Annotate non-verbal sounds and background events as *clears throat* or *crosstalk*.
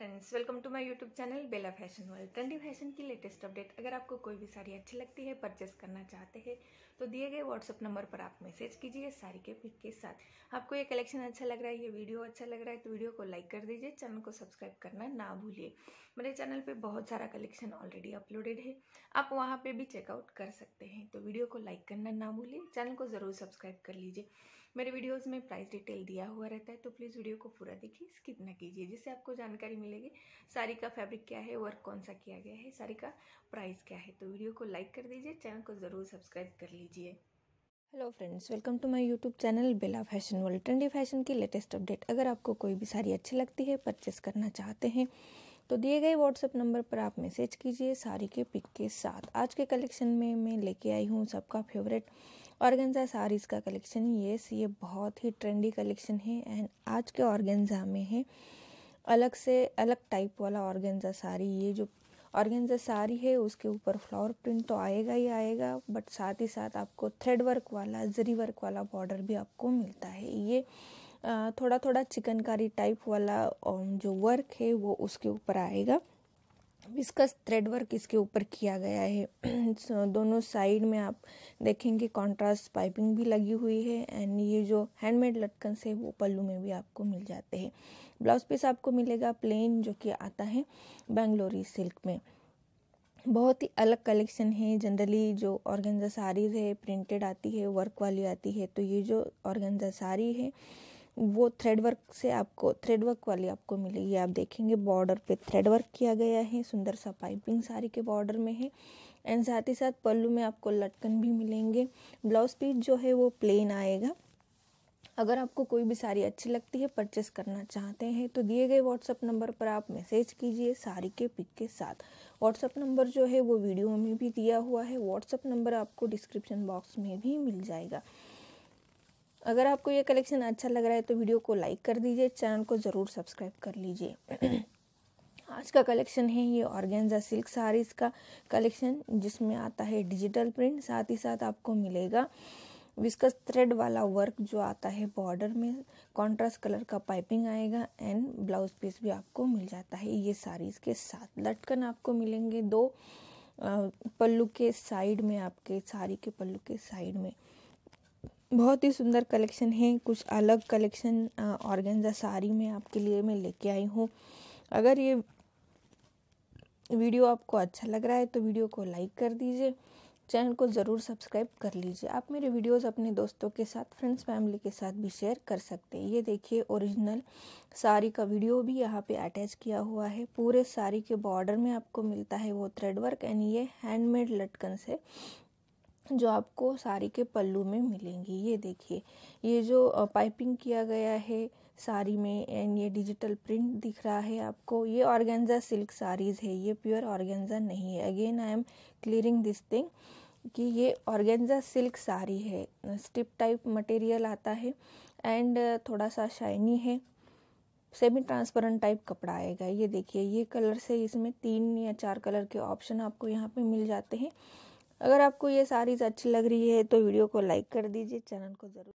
friends welcome to my YouTube channel Bella fashion world trendy fashion की latest update अगर आपको कोई भी साड़ी अच्छी लगती है परचेस करना चाहते हैं तो दिए गए व्हाट्सअप नंबर पर आप मैसेज कीजिए साड़ी के पिक के साथ आपको ये कलेक्शन अच्छा लग रहा है ये वीडियो अच्छा लग रहा है तो वीडियो को लाइक कर दीजिए चैनल को सब्सक्राइब करना ना भूलिए मेरे चैनल पर बहुत सारा कलेक्शन ऑलरेडी अपलोडेड है आप वहाँ पर भी चेकआउट कर सकते हैं तो वीडियो को लाइक करना ना भूलिए चैनल को ज़रूर सब्सक्राइब कर लीजिए मेरे वीडियोस में प्राइस डिटेल दिया हुआ रहता है तो प्लीज़ वीडियो को पूरा देखिए स्किप ना कीजिए जिससे आपको जानकारी मिलेगी साड़ी का फैब्रिक क्या है वर्क कौन सा किया गया है साड़ी का प्राइस क्या है तो वीडियो को लाइक कर दीजिए चैनल को ज़रूर सब्सक्राइब कर लीजिए hello friends welcome to my YouTube channel Bella fashion world trendy fashion की लेटेस्ट अपडेट अगर आपको कोई भी साड़ी अच्छी लगती है परचेस करना चाहते हैं तो दिए गए व्हाट्सएप नंबर पर आप मैसेज कीजिए साड़ी के पिक के साथ आज के कलेक्शन में मैं लेके आई हूँ सबका फेवरेट ऑर्गेन्जा साड़ीज़ का कलेक्शन येस ये बहुत ही ट्रेंडी कलेक्शन है एंड आज के ऑर्गेन्जा में है अलग से अलग टाइप वाला ऑर्गेन्जा साड़ी ये जो ऑर्गेन्जा साड़ी है उसके ऊपर फ्लावर प्रिंट तो आएगा ही आएगा बट साथ ही साथ आपको थ्रेड वर्क वाला जरी वर्क वाला बॉर्डर भी आपको मिलता है ये थोड़ा थोड़ा चिकनकारी टाइप वाला जो वर्क है वो उसके ऊपर आएगा विस्कस थ्रेड वर्क इसके ऊपर किया गया है *clears throat* दोनों साइड में आप देखेंगे कंट्रास्ट पाइपिंग भी लगी हुई है एंड ये जो हैंडमेड लटकन से वो पल्लू में भी आपको मिल जाते हैं ब्लाउज पीस आपको मिलेगा प्लेन जो कि आता है बेंगलोरी सिल्क में बहुत ही अलग कलेक्शन है जनरली जो ऑर्गेंजा साड़ीज़ है प्रिंटेड आती है वर्क वाली आती है तो ये जो ऑर्गेंजा साड़ी है वो थ्रेड वर्क से आपको थ्रेड वर्क वाली आपको मिलेगी आप देखेंगे बॉर्डर पे थ्रेड वर्क किया गया है सुंदर सा पाइपिंग साड़ी के बॉर्डर में है एंड साथ ही साथ पल्लू में आपको लटकन भी मिलेंगे ब्लाउज पीस जो है वो प्लेन आएगा अगर आपको कोई भी साड़ी अच्छी लगती है परचेस करना चाहते हैं तो दिए गए व्हाट्सअप नंबर पर आप मैसेज कीजिए साड़ी के पिक के साथ व्हाट्सअप नंबर जो है वो वीडियो में भी दिया हुआ है व्हाट्सअप नंबर आपको डिस्क्रिप्शन बॉक्स में भी मिल जाएगा अगर आपको ये कलेक्शन अच्छा लग रहा है तो वीडियो को लाइक कर दीजिए चैनल को ज़रूर सब्सक्राइब कर लीजिए *clears throat* आज का कलेक्शन है ये ऑर्गेन्जा सिल्क साड़ीज़ का कलेक्शन जिसमें आता है डिजिटल प्रिंट साथ ही साथ आपको मिलेगा विस्कस थ्रेड वाला वर्क जो आता है बॉर्डर में कॉन्ट्रास्ट कलर का पाइपिंग आएगा एंड ब्लाउज पीस भी आपको मिल जाता है ये साड़ीज़ के साथ लटकन आपको मिलेंगे दो पल्लू के साइड में आपके साड़ी के पल्लू के साइड में बहुत ही सुंदर कलेक्शन है कुछ अलग कलेक्शन ऑर्गेंजा साड़ी में आपके लिए मैं लेके आई हूँ अगर ये वीडियो आपको अच्छा लग रहा है तो वीडियो को लाइक कर दीजिए चैनल को ज़रूर सब्सक्राइब कर लीजिए आप मेरे वीडियोस अपने दोस्तों के साथ फ्रेंड्स फैमिली के साथ भी शेयर कर सकते हैं ये देखिए ओरिजिनल साड़ी का वीडियो भी यहाँ पे अटैच किया हुआ है पूरे साड़ी के बॉर्डर में आपको मिलता है वो थ्रेड वर्क एंड ये हैंडमेड लटकन से जो आपको साड़ी के पल्लू में मिलेंगी ये देखिए ये जो पाइपिंग किया गया है साड़ी में एंड ये डिजिटल प्रिंट दिख रहा है आपको ये ऑर्गेन्जा सिल्क साड़ीज़ है ये प्योर ऑर्गेन्जा नहीं है again I am clearing this thing कि ये ऑर्गेन्जा सिल्क साड़ी है स्टिप टाइप मटेरियल आता है एंड थोड़ा सा शाइनी है सेमी ट्रांसपेरेंट टाइप कपड़ा आएगा ये देखिए ये कलर से इसमें तीन या चार कलर के ऑप्शन आपको यहाँ पे मिल जाते हैं अगर आपको ये सारी अच्छी लग रही है तो वीडियो को लाइक कर दीजिए चैनल को ज़रूर